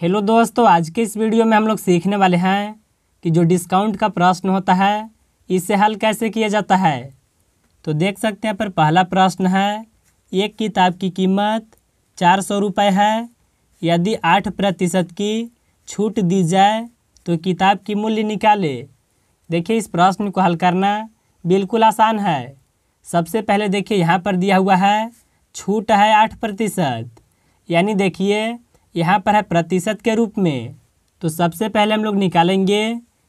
hello दोस्तों आज के इस वीडियो में हम लोग सीखने वाले हैं कि जो डिस्काउंट का प्रश्न होता है इसे हल कैसे किया जाता है तो देख सकते हैं पर पहला प्रश्न है एक किताब की कीमत चार सौ रुपये है यदि आठ प्रतिशत की छूट दी जाए तो किताब की मूल्य निकाले देखिए इस प्रश्न को हल करना बिल्कुल आसान है सबसे पहले देखिए यहाँ पर दिया हुआ है छूट है आठ प्रतिशत यानी देखिए यहाँ पर है प्रतिशत के रूप में तो सबसे पहले हम लोग निकालेंगे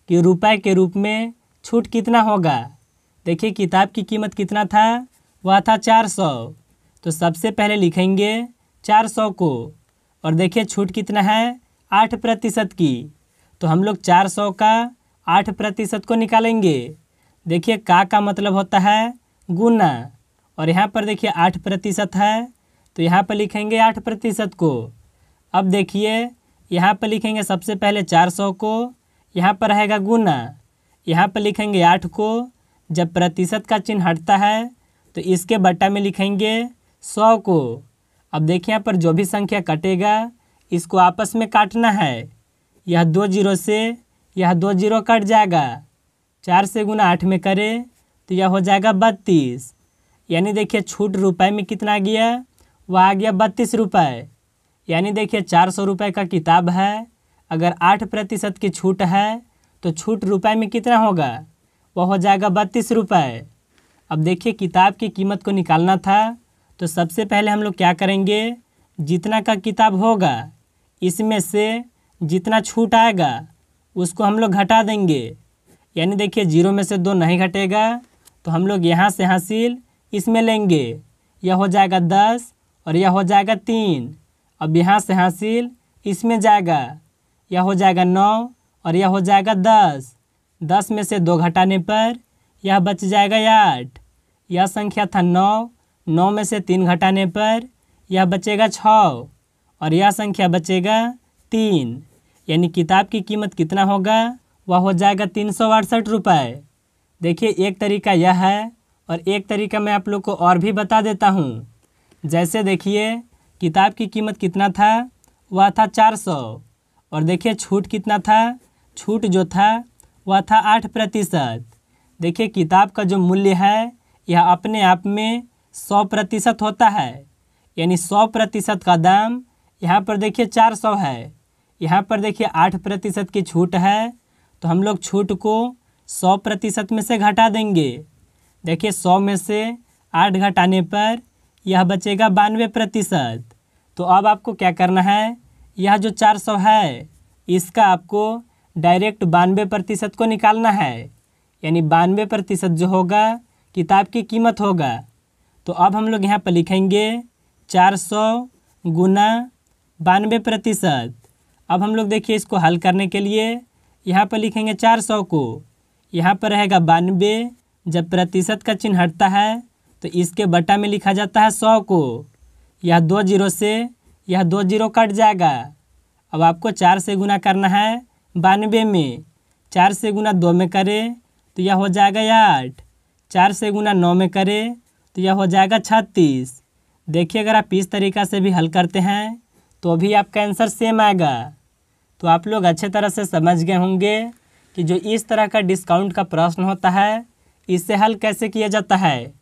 कि रुपए के रूप में छूट कितना होगा देखिए किताब की कीमत कितना था वह था चार सौ तो सबसे पहले लिखेंगे चार सौ को और देखिए छूट कितना है आठ प्रतिशत की तो हम लोग चार सौ का आठ प्रतिशत को निकालेंगे देखिए का का मतलब होता है गुना और यहाँ पर देखिए आठ प्रतिशत है तो यहाँ पर लिखेंगे आठ प्रतिशत को अब देखिए यहाँ पर लिखेंगे सबसे पहले चार सौ को यहाँ पर रहेगा गुना यहाँ पर लिखेंगे आठ को जब प्रतिशत का चिन्ह हटता है तो इसके बट्टा में लिखेंगे सौ को अब देखिए यहाँ पर जो भी संख्या कटेगा इसको आपस में काटना है यह दो जीरो से यह दो जीरो कट जाएगा चार से गुना आठ में करें तो यह हो जाएगा बत्तीस यानी देखिए छूट रुपए में कितना गया वह आ गया बत्तीस रुपये यानी देखिए चार सौ रुपये का किताब है अगर आठ प्रतिशत की छूट है तो छूट रुपए में कितना होगा वह हो जाएगा बत्तीस रुपये अब देखिए किताब की कीमत को निकालना था तो सबसे पहले हम लोग क्या करेंगे जितना का किताब होगा इसमें से जितना छूट आएगा उसको हम लोग घटा देंगे यानी देखिए जीरो में से दो नहीं घटेगा तो हम लोग यहाँ से हासिल इसमें लेंगे यह हो जाएगा दस और यह हो जाएगा तीन अब यहाँ से हासिल इसमें जाएगा यह हो जाएगा नौ और यह हो जाएगा दस दस में से दो घटाने पर यह बच जाएगा आठ यह संख्या था नौ नौ में से तीन घटाने पर यह बचेगा छः और यह संख्या बचेगा तीन यानी किताब की कीमत कितना होगा वह हो जाएगा तीन सौ अड़सठ रुपये देखिए एक तरीका यह है और एक तरीका मैं आप लोग को और भी बता देता हूँ जैसे देखिए किताब की कीमत कितना था वह था चार सौ और देखिए छूट कितना था छूट जो था वह था आठ प्रतिशत देखिए किताब का जो मूल्य है यह अपने आप में सौ प्रतिशत होता है यानी सौ प्रतिशत का दाम यहाँ पर देखिए चार सौ है यहाँ पर देखिए आठ प्रतिशत की छूट है तो हम लोग छूट को सौ प्रतिशत में से घटा देंगे देखिए सौ में से आठ घटाने पर यह बचेगा बानवे प्रतिशत तो अब आपको क्या करना है यह जो चार सौ है इसका आपको डायरेक्ट बानवे प्रतिशत को निकालना है यानी बानवे प्रतिशत जो होगा किताब की कीमत होगा तो अब हम लोग यहाँ पर लिखेंगे चार सौ गुना बानवे प्रतिशत अब हम लोग देखिए इसको हल करने के लिए यहाँ पर लिखेंगे चार सौ को यहाँ पर रहेगा बानवे जब प्रतिशत का चिन्ह हटता है तो इसके बटा में लिखा जाता है सौ को यह दो जीरो से यह दो जीरो कट जाएगा अब आपको चार से गुना करना है बानवे में चार से गुना दो में करें तो यह हो जाएगा आठ चार से गुना नौ में करें तो यह हो जाएगा छत्तीस देखिए अगर आप इस तरीका से भी हल करते हैं तो भी आपका आंसर सेम आएगा तो आप लोग अच्छे तरह से समझ गए होंगे कि जो इस तरह का डिस्काउंट का प्रश्न होता है इससे हल कैसे किया जाता है